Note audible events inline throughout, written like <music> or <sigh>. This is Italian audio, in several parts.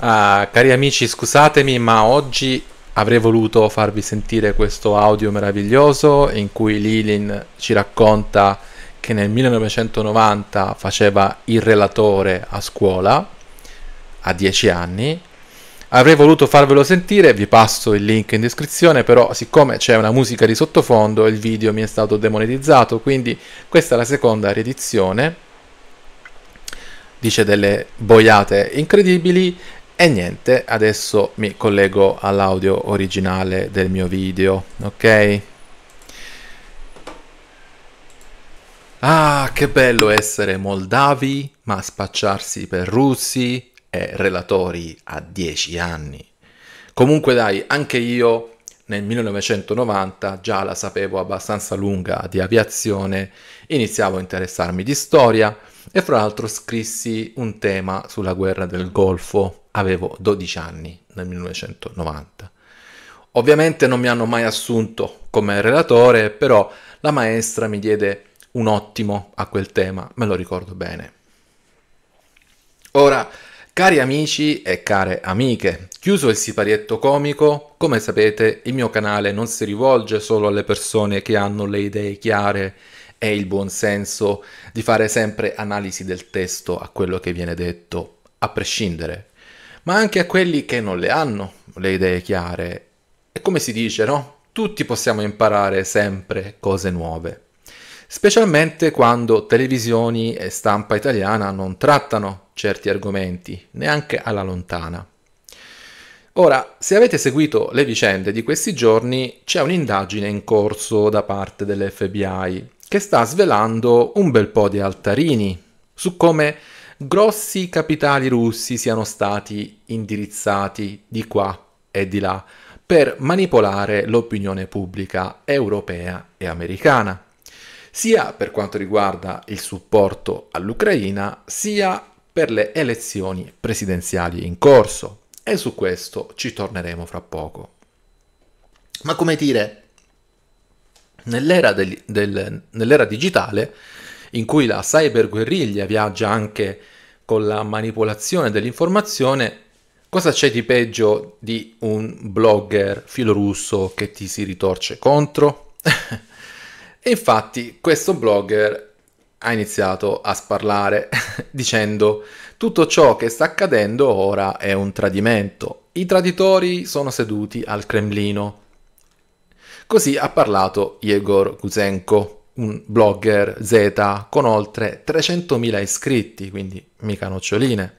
Uh, cari amici, scusatemi, ma oggi avrei voluto farvi sentire questo audio meraviglioso in cui Lilin ci racconta che nel 1990 faceva il relatore a scuola a 10 anni. Avrei voluto farvelo sentire, vi passo il link in descrizione, però siccome c'è una musica di sottofondo il video mi è stato demonetizzato, quindi questa è la seconda riedizione. Dice delle boiate incredibili e niente, adesso mi collego all'audio originale del mio video, ok? Ah, che bello essere moldavi, ma spacciarsi per russi e relatori a 10 anni. Comunque dai, anche io nel 1990 già la sapevo abbastanza lunga di aviazione, iniziavo a interessarmi di storia, e fra l'altro scrissi un tema sulla guerra del Golfo, avevo 12 anni nel 1990. Ovviamente non mi hanno mai assunto come relatore, però la maestra mi diede un ottimo a quel tema, me lo ricordo bene. Ora, cari amici e care amiche, chiuso il siparietto comico, come sapete il mio canale non si rivolge solo alle persone che hanno le idee chiare e il senso di fare sempre analisi del testo a quello che viene detto, a prescindere, ma anche a quelli che non le hanno, le idee chiare. E come si dice, no? Tutti possiamo imparare sempre cose nuove, specialmente quando televisioni e stampa italiana non trattano certi argomenti, neanche alla lontana. Ora, se avete seguito le vicende di questi giorni, c'è un'indagine in corso da parte dell'FBI che sta svelando un bel po' di altarini su come grossi capitali russi siano stati indirizzati di qua e di là per manipolare l'opinione pubblica europea e americana, sia per quanto riguarda il supporto all'Ucraina, sia per le elezioni presidenziali in corso. E su questo ci torneremo fra poco. Ma come dire, Nell'era, del, del, nell'era digitale, in cui la cyberguerriglia viaggia anche con la manipolazione dell'informazione, cosa c'è di peggio di un blogger filorusso che ti si ritorce contro? <laughs> e infatti questo blogger ha iniziato a sparlare <laughs> dicendo tutto ciò che sta accadendo ora è un tradimento. I traditori sono seduti al Cremlino. Così ha parlato Yegor Kuzenko, un blogger Z con oltre 300.000 iscritti, quindi mica noccioline.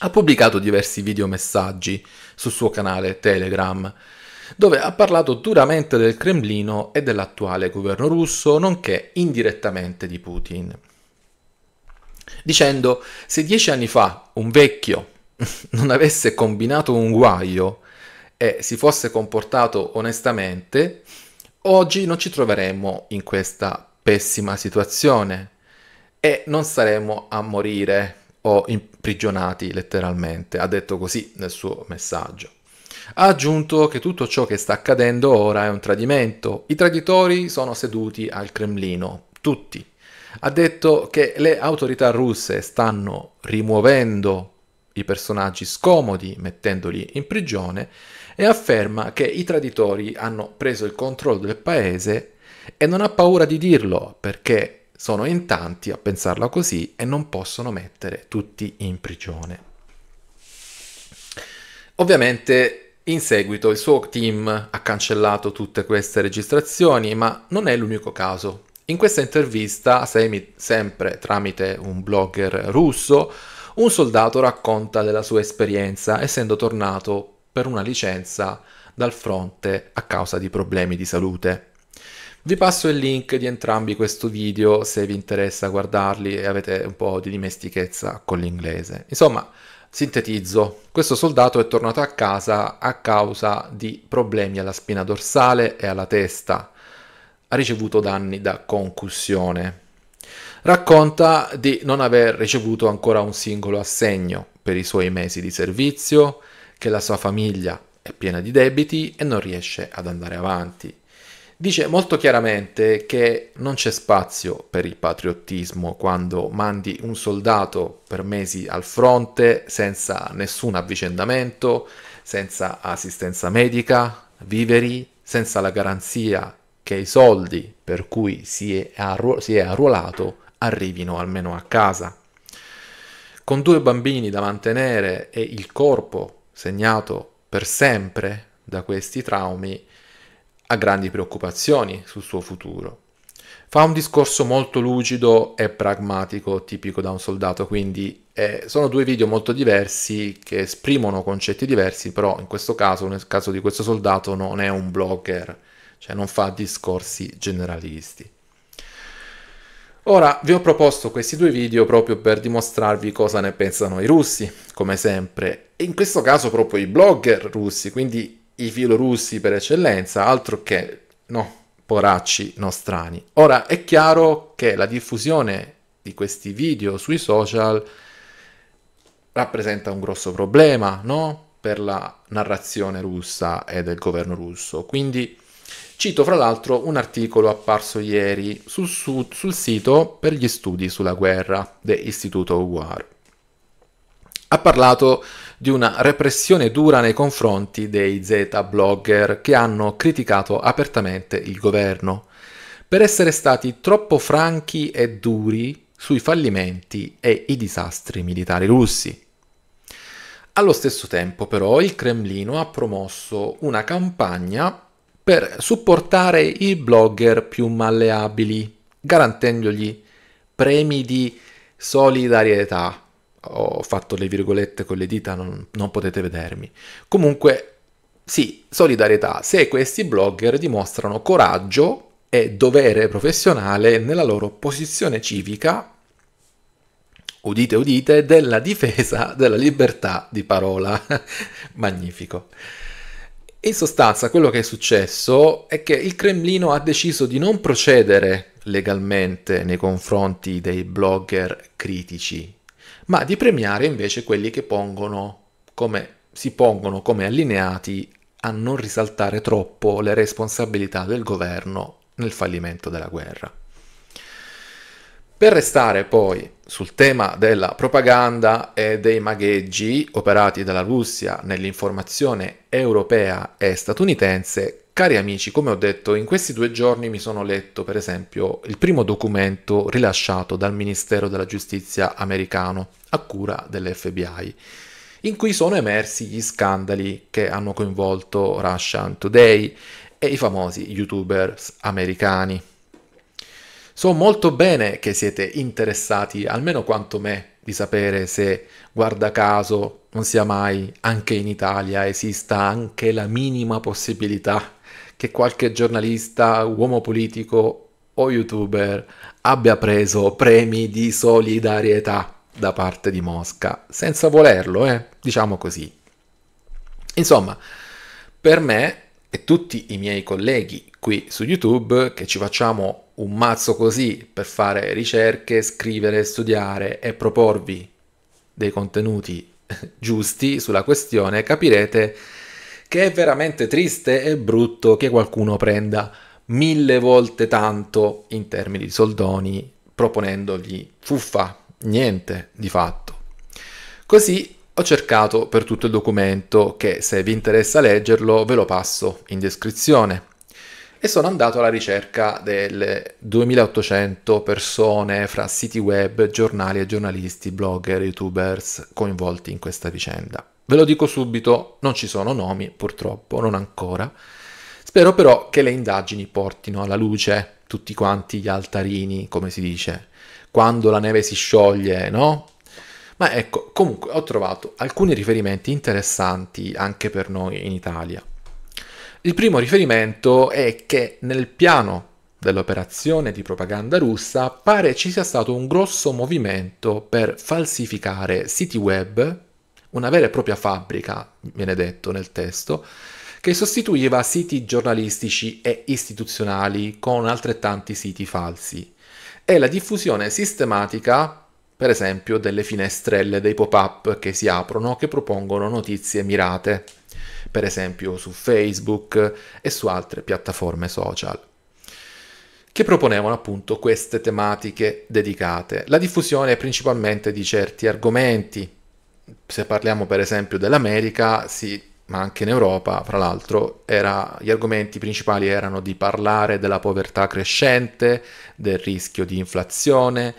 Ha pubblicato diversi videomessaggi sul suo canale Telegram, dove ha parlato duramente del Cremlino e dell'attuale governo russo, nonché indirettamente di Putin. Dicendo, se dieci anni fa un vecchio <laughs> non avesse combinato un guaio, e si fosse comportato onestamente, oggi non ci troveremmo in questa pessima situazione e non saremmo a morire o imprigionati letteralmente, ha detto così nel suo messaggio. Ha aggiunto che tutto ciò che sta accadendo ora è un tradimento. I traditori sono seduti al Cremlino, tutti. Ha detto che le autorità russe stanno rimuovendo i personaggi scomodi, mettendoli in prigione, e afferma che i traditori hanno preso il controllo del paese e non ha paura di dirlo perché sono in tanti a pensarla così e non possono mettere tutti in prigione. Ovviamente in seguito il suo team ha cancellato tutte queste registrazioni, ma non è l'unico caso. In questa intervista, sempre tramite un blogger russo, un soldato racconta della sua esperienza essendo tornato per una licenza dal fronte a causa di problemi di salute. Vi passo il link di entrambi questo video se vi interessa guardarli e avete un po' di dimestichezza con l'inglese. Insomma, Sintetizzo, questo soldato è tornato a casa a causa di problemi alla spina dorsale e alla testa. Ha ricevuto danni da concussione. Racconta di non aver ricevuto ancora un singolo assegno per i suoi mesi di servizio che la sua famiglia è piena di debiti e non riesce ad andare avanti. Dice molto chiaramente che non c'è spazio per il patriottismo quando mandi un soldato per mesi al fronte senza nessun avvicendamento, senza assistenza medica, viveri, senza la garanzia che i soldi per cui si è, arru- si è arruolato arrivino almeno a casa. Con due bambini da mantenere e il corpo segnato per sempre da questi traumi, ha grandi preoccupazioni sul suo futuro. Fa un discorso molto lucido e pragmatico, tipico da un soldato, quindi eh, sono due video molto diversi che esprimono concetti diversi, però in questo caso, nel caso di questo soldato, non è un blogger, cioè non fa discorsi generalisti. Ora vi ho proposto questi due video proprio per dimostrarvi cosa ne pensano i russi, come sempre, e in questo caso proprio i blogger russi, quindi i filorussi per eccellenza, altro che no, poracci nostrani. Ora è chiaro che la diffusione di questi video sui social rappresenta un grosso problema, no? Per la narrazione russa e del governo russo, quindi Cito fra l'altro un articolo apparso ieri sul, su- sul sito per gli studi sulla guerra dell'Istituto War. Ha parlato di una repressione dura nei confronti dei Z-blogger che hanno criticato apertamente il governo per essere stati troppo franchi e duri sui fallimenti e i disastri militari russi. Allo stesso tempo però il Cremlino ha promosso una campagna per supportare i blogger più malleabili, garantendogli premi di solidarietà. Ho fatto le virgolette con le dita, non, non potete vedermi. Comunque, sì, solidarietà, se questi blogger dimostrano coraggio e dovere professionale nella loro posizione civica, udite udite, della difesa della libertà di parola. <laughs> Magnifico. In sostanza quello che è successo è che il Cremlino ha deciso di non procedere legalmente nei confronti dei blogger critici, ma di premiare invece quelli che pongono come, si pongono come allineati a non risaltare troppo le responsabilità del governo nel fallimento della guerra. Per restare poi sul tema della propaganda e dei magheggi operati dalla Russia nell'informazione europea e statunitense, cari amici, come ho detto, in questi due giorni mi sono letto per esempio il primo documento rilasciato dal Ministero della Giustizia americano a cura dell'FBI, in cui sono emersi gli scandali che hanno coinvolto Russian Today e i famosi youtubers americani. So molto bene che siete interessati, almeno quanto me, di sapere se, guarda caso, non sia mai anche in Italia esista anche la minima possibilità che qualche giornalista, uomo politico o youtuber abbia preso premi di solidarietà da parte di Mosca, senza volerlo, eh? diciamo così. Insomma, per me e tutti i miei colleghi qui su YouTube che ci facciamo un mazzo così per fare ricerche, scrivere, studiare e proporvi dei contenuti <laughs> giusti sulla questione, capirete che è veramente triste e brutto che qualcuno prenda mille volte tanto in termini di soldoni proponendogli fuffa, niente di fatto. Così ho cercato per tutto il documento che se vi interessa leggerlo ve lo passo in descrizione e sono andato alla ricerca delle 2800 persone fra siti web, giornali e giornalisti, blogger, youtubers coinvolti in questa vicenda. Ve lo dico subito, non ci sono nomi purtroppo, non ancora. Spero però che le indagini portino alla luce tutti quanti gli altarini, come si dice, quando la neve si scioglie, no? Ma ecco, comunque ho trovato alcuni riferimenti interessanti anche per noi in Italia. Il primo riferimento è che nel piano dell'operazione di propaganda russa pare ci sia stato un grosso movimento per falsificare siti web, una vera e propria fabbrica, viene detto nel testo, che sostituiva siti giornalistici e istituzionali con altrettanti siti falsi e la diffusione sistematica per esempio delle finestrelle, dei pop-up che si aprono che propongono notizie mirate, per esempio su Facebook e su altre piattaforme social che proponevano appunto queste tematiche dedicate. La diffusione è principalmente di certi argomenti. Se parliamo per esempio dell'America, si ma anche in Europa, fra l'altro, era, gli argomenti principali erano di parlare della povertà crescente, del rischio di inflazione,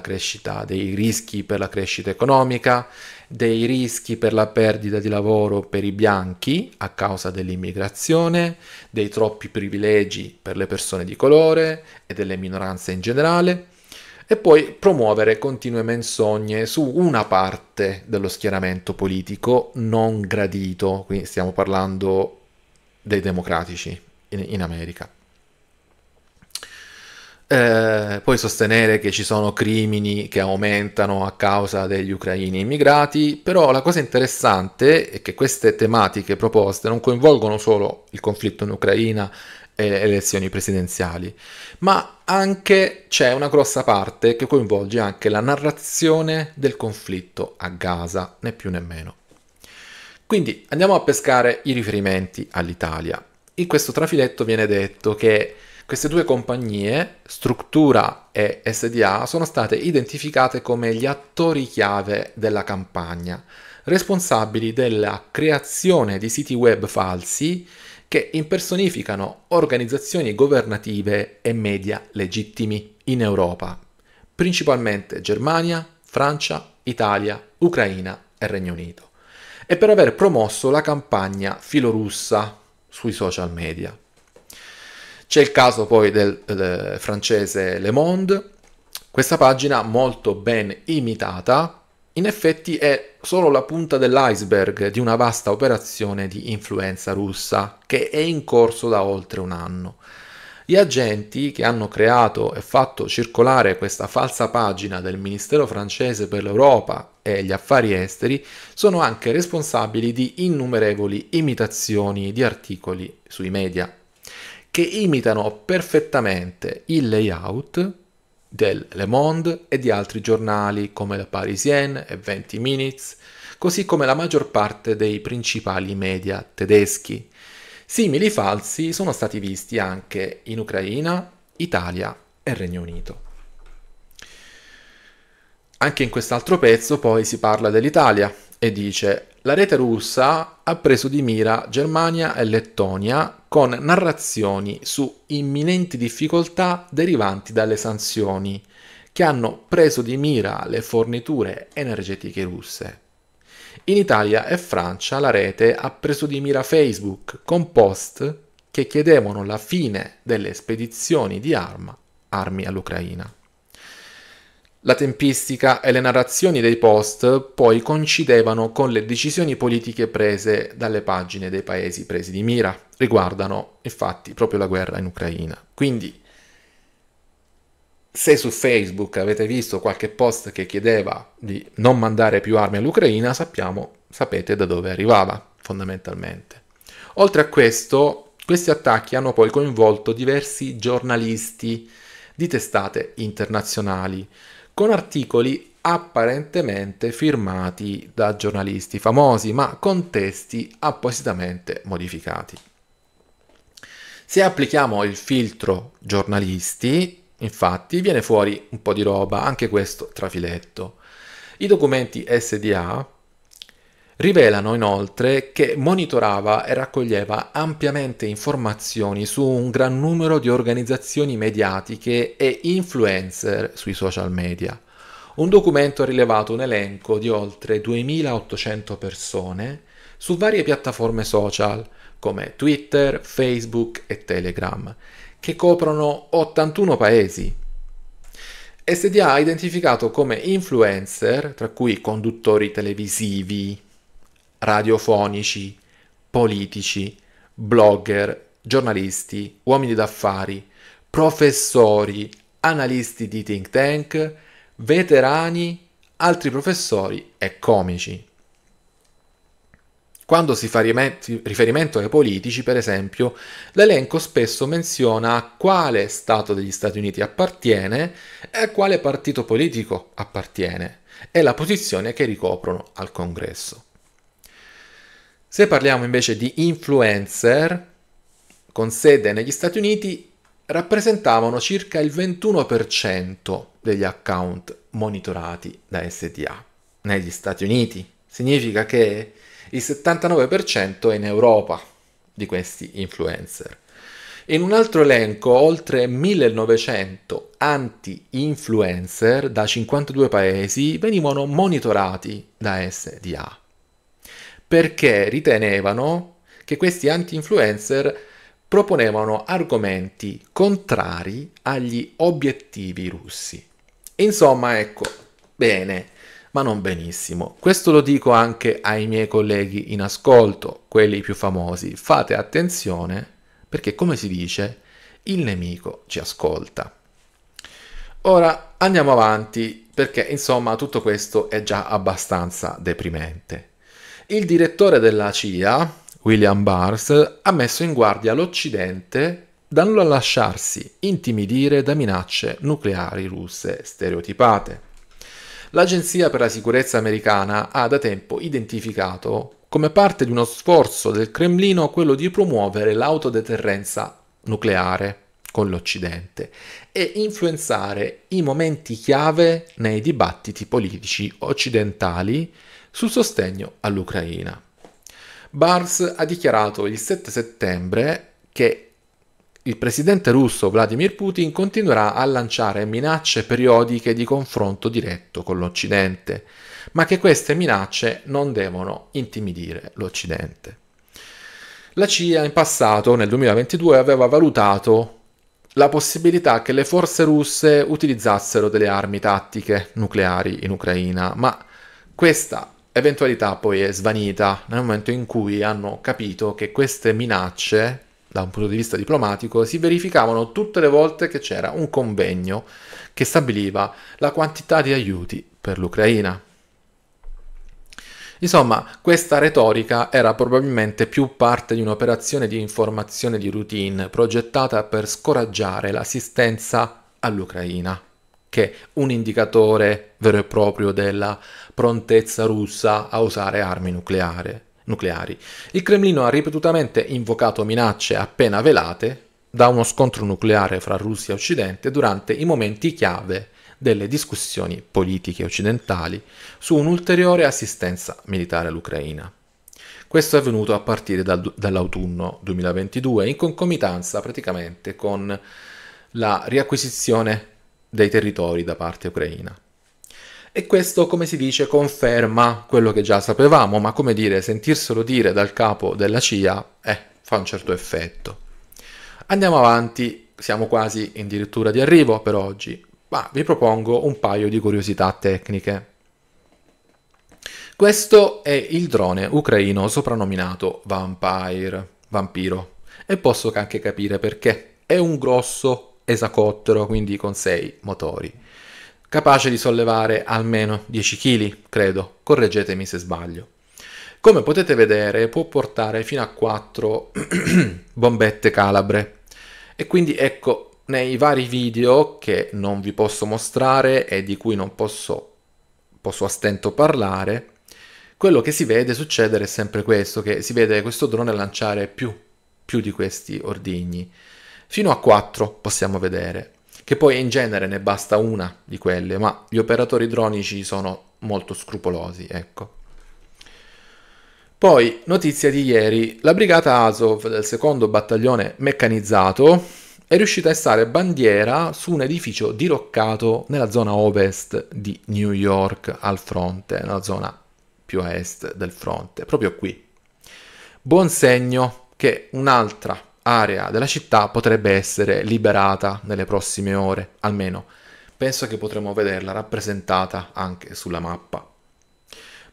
crescita, dei rischi per la crescita economica, dei rischi per la perdita di lavoro per i bianchi a causa dell'immigrazione, dei troppi privilegi per le persone di colore e delle minoranze in generale e poi promuovere continue menzogne su una parte dello schieramento politico non gradito, quindi stiamo parlando dei democratici in, in America. Eh, poi sostenere che ci sono crimini che aumentano a causa degli ucraini immigrati, però la cosa interessante è che queste tematiche proposte non coinvolgono solo il conflitto in Ucraina elezioni presidenziali, ma anche c'è una grossa parte che coinvolge anche la narrazione del conflitto a Gaza, né più né meno. Quindi andiamo a pescare i riferimenti all'Italia. In questo trafiletto viene detto che queste due compagnie, Struttura e SDA, sono state identificate come gli attori chiave della campagna, responsabili della creazione di siti web falsi che impersonificano organizzazioni governative e media legittimi in Europa, principalmente Germania, Francia, Italia, Ucraina e Regno Unito, e per aver promosso la campagna filorussa sui social media. C'è il caso poi del, del francese Le Monde, questa pagina molto ben imitata in effetti è solo la punta dell'iceberg di una vasta operazione di influenza russa che è in corso da oltre un anno. Gli agenti che hanno creato e fatto circolare questa falsa pagina del Ministero francese per l'Europa e gli affari esteri sono anche responsabili di innumerevoli imitazioni di articoli sui media, che imitano perfettamente il layout del Le Monde e di altri giornali come la Parisienne e 20 Minutes, così come la maggior parte dei principali media tedeschi. Simili falsi sono stati visti anche in Ucraina, Italia e Regno Unito. Anche in quest'altro pezzo poi si parla dell'Italia e dice la rete russa ha preso di mira Germania e Lettonia con narrazioni su imminenti difficoltà derivanti dalle sanzioni, che hanno preso di mira le forniture energetiche russe. In Italia e Francia la rete ha preso di mira Facebook con post che chiedevano la fine delle spedizioni di arma, armi all'Ucraina. La tempistica e le narrazioni dei post poi coincidevano con le decisioni politiche prese dalle pagine dei paesi presi di mira, riguardano infatti proprio la guerra in Ucraina. Quindi se su Facebook avete visto qualche post che chiedeva di non mandare più armi all'Ucraina, sappiamo, sapete da dove arrivava fondamentalmente. Oltre a questo, questi attacchi hanno poi coinvolto diversi giornalisti di testate internazionali, con articoli apparentemente firmati da giornalisti famosi, ma con testi appositamente modificati. Se applichiamo il filtro giornalisti, infatti, viene fuori un po' di roba, anche questo trafiletto. I documenti SDA Rivelano inoltre che monitorava e raccoglieva ampiamente informazioni su un gran numero di organizzazioni mediatiche e influencer sui social media. Un documento ha rilevato un elenco di oltre 2800 persone su varie piattaforme social come Twitter, Facebook e Telegram, che coprono 81 paesi. SDA ha identificato come influencer, tra cui conduttori televisivi, radiofonici, politici, blogger, giornalisti, uomini d'affari, professori, analisti di think tank, veterani, altri professori e comici. Quando si fa riferimento ai politici, per esempio, l'elenco spesso menziona a quale Stato degli Stati Uniti appartiene e a quale partito politico appartiene e la posizione che ricoprono al Congresso. Se parliamo invece di influencer, con sede negli Stati Uniti, rappresentavano circa il 21% degli account monitorati da SDA Negli Stati Uniti significa che il 79% è in Europa di questi influencer. In un altro elenco, oltre 1900 anti-influencer da 52 paesi venivano monitorati da SDA perché ritenevano che questi anti-influencer proponevano argomenti contrari agli obiettivi russi. Insomma, ecco, bene, ma non benissimo. Questo lo dico anche ai miei colleghi in ascolto, quelli più famosi. Fate attenzione perché, come si dice, il nemico ci ascolta. Ora andiamo avanti perché, insomma, tutto questo è già abbastanza deprimente. Il direttore della CIA, William Barnes, ha messo in guardia l'Occidente da non lasciarsi intimidire da minacce nucleari russe stereotipate. L'Agenzia per la sicurezza americana ha da tempo identificato come parte di uno sforzo del Cremlino quello di promuovere l'autodeterrenza nucleare con l'Occidente e influenzare i momenti chiave nei dibattiti politici occidentali sul sostegno all'Ucraina. Bars ha dichiarato il 7 settembre che il presidente russo Vladimir Putin continuerà a lanciare minacce periodiche di confronto diretto con l'Occidente, ma che queste minacce non devono intimidire l'Occidente. La CIA in passato, nel 2022, aveva valutato la possibilità che le forze russe utilizzassero delle armi tattiche nucleari in Ucraina, ma questa eventualità poi è svanita nel momento in cui hanno capito che queste minacce, da un punto di vista diplomatico, si verificavano tutte le volte che c'era un convegno che stabiliva la quantità di aiuti per l'Ucraina. Insomma, questa retorica era probabilmente più parte di un'operazione di informazione di routine progettata per scoraggiare l'assistenza all'Ucraina che un indicatore vero e proprio della prontezza russa a usare armi nucleare, nucleari. Il Cremlino ha ripetutamente invocato minacce appena velate da uno scontro nucleare fra Russia e Occidente durante i momenti chiave delle discussioni politiche occidentali su un'ulteriore assistenza militare all'Ucraina. Questo è avvenuto a partire dal, dall'autunno 2022 in concomitanza praticamente con la riacquisizione dei territori da parte ucraina. E questo, come si dice, conferma quello che già sapevamo, ma come dire, sentirselo dire dal capo della CIA eh, fa un certo effetto. Andiamo avanti, siamo quasi in dirittura di arrivo per oggi, ma vi propongo un paio di curiosità tecniche. Questo è il drone ucraino soprannominato Vampire, vampiro, e posso anche capire perché. È un grosso esacottero, quindi con 6 motori, capace di sollevare almeno 10 kg, credo, correggetemi se sbaglio. Come potete vedere può portare fino a 4 <clears throat> bombette calabre e quindi ecco nei vari video che non vi posso mostrare e di cui non posso, posso a stento parlare, quello che si vede succedere è sempre questo, che si vede questo drone lanciare più, più di questi ordigni. Fino a 4 possiamo vedere, che poi in genere ne basta una di quelle, ma gli operatori dronici sono molto scrupolosi, ecco. Poi, notizia di ieri, la brigata Azov del secondo battaglione meccanizzato è riuscita a stare bandiera su un edificio diroccato nella zona ovest di New York al fronte, nella zona più a est del fronte, proprio qui. Buon segno che un'altra area della città potrebbe essere liberata nelle prossime ore, almeno penso che potremo vederla rappresentata anche sulla mappa.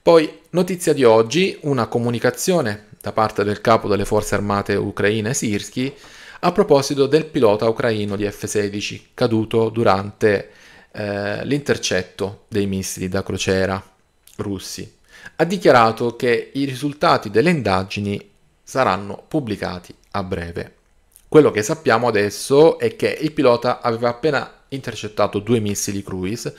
Poi, notizia di oggi, una comunicazione da parte del capo delle forze armate ucraine Sirsky a proposito del pilota ucraino di F-16 caduto durante eh, l'intercetto dei missili da crociera russi. Ha dichiarato che i risultati delle indagini saranno pubblicati a breve. Quello che sappiamo adesso è che il pilota aveva appena intercettato due missili cruise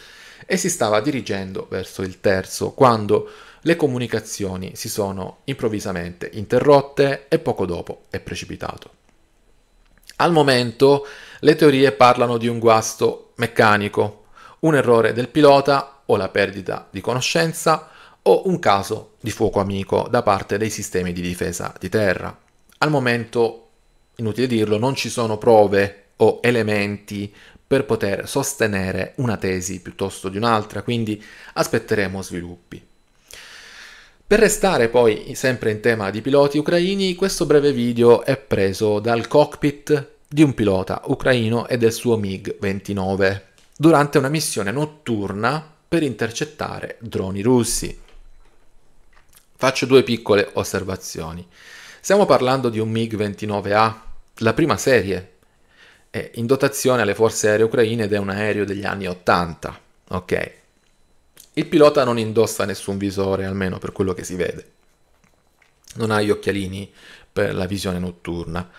e si stava dirigendo verso il terzo quando le comunicazioni si sono improvvisamente interrotte e poco dopo è precipitato. Al momento le teorie parlano di un guasto meccanico, un errore del pilota o la perdita di conoscenza o un caso di fuoco amico da parte dei sistemi di difesa di terra. Al momento, inutile dirlo, non ci sono prove o elementi per poter sostenere una tesi piuttosto di un'altra, quindi aspetteremo sviluppi. Per restare poi sempre in tema di piloti ucraini, questo breve video è preso dal cockpit di un pilota ucraino e del suo MiG-29 durante una missione notturna per intercettare droni russi. Faccio due piccole osservazioni. Stiamo parlando di un MiG-29A, la prima serie, è eh, in dotazione alle forze aeree ucraine ed è un aereo degli anni 80. Ok. Il pilota non indossa nessun visore, almeno per quello che si vede. Non ha gli occhialini per la visione notturna.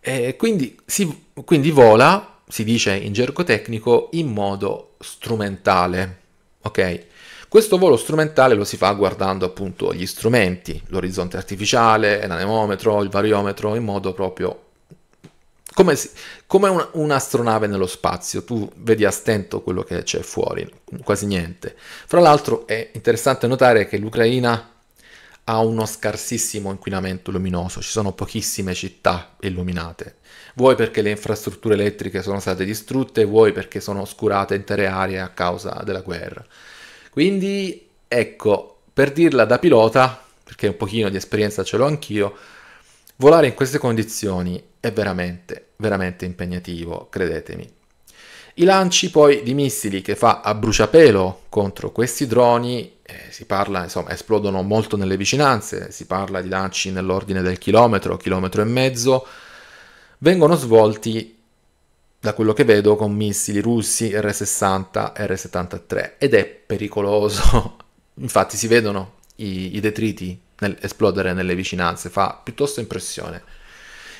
E quindi, si, quindi vola, si dice in gergo tecnico, in modo strumentale. Ok? Questo volo strumentale lo si fa guardando appunto gli strumenti, l'orizzonte artificiale, l'anemometro, il variometro, in modo proprio come, come un'astronave nello spazio, tu vedi a stento quello che c'è fuori, quasi niente. Fra l'altro è interessante notare che l'Ucraina ha uno scarsissimo inquinamento luminoso, ci sono pochissime città illuminate, vuoi perché le infrastrutture elettriche sono state distrutte, vuoi perché sono oscurate intere aree a causa della guerra. Quindi, ecco, per dirla da pilota, perché un pochino di esperienza ce l'ho anch'io, volare in queste condizioni è veramente, veramente impegnativo, credetemi. I lanci poi di missili che fa a bruciapelo contro questi droni, eh, si parla, insomma, esplodono molto nelle vicinanze, si parla di lanci nell'ordine del chilometro, chilometro e mezzo, vengono svolti da quello che vedo, con missili russi R-60, R-73 ed è pericoloso. <laughs> Infatti si vedono i, i detriti nel esplodere nelle vicinanze, fa piuttosto impressione.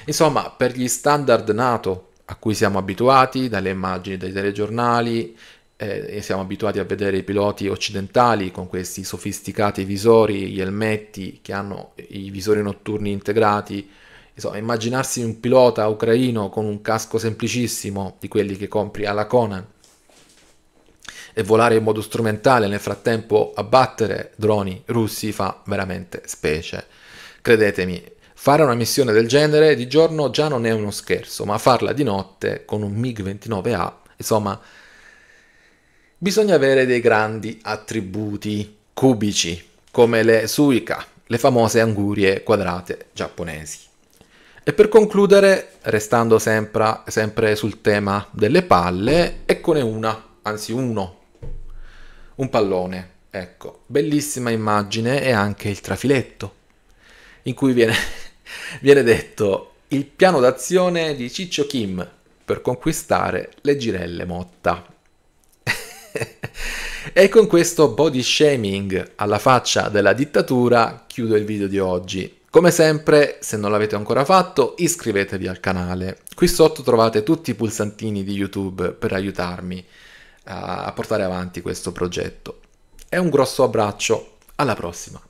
Insomma, per gli standard NATO a cui siamo abituati dalle immagini dei telegiornali, eh, siamo abituati a vedere i piloti occidentali con questi sofisticati visori, gli elmetti che hanno i visori notturni integrati, Insomma, immaginarsi un pilota ucraino con un casco semplicissimo di quelli che compri alla Conan e volare in modo strumentale, nel frattempo abbattere droni russi fa veramente specie. Credetemi, fare una missione del genere di giorno già non è uno scherzo, ma farla di notte con un MiG-29A, insomma, bisogna avere dei grandi attributi cubici, come le Suica, le famose angurie quadrate giapponesi. E per concludere, restando sempre, sempre sul tema delle palle, eccone una, anzi uno, un pallone. Ecco, bellissima immagine e anche il trafiletto, in cui viene, <laughs> viene detto il piano d'azione di Ciccio Kim per conquistare le girelle Motta. <laughs> e con questo body shaming alla faccia della dittatura chiudo il video di oggi. Come sempre, se non l'avete ancora fatto, iscrivetevi al canale. Qui sotto trovate tutti i pulsantini di YouTube per aiutarmi eh, a portare avanti questo progetto. È un grosso abbraccio, alla prossima!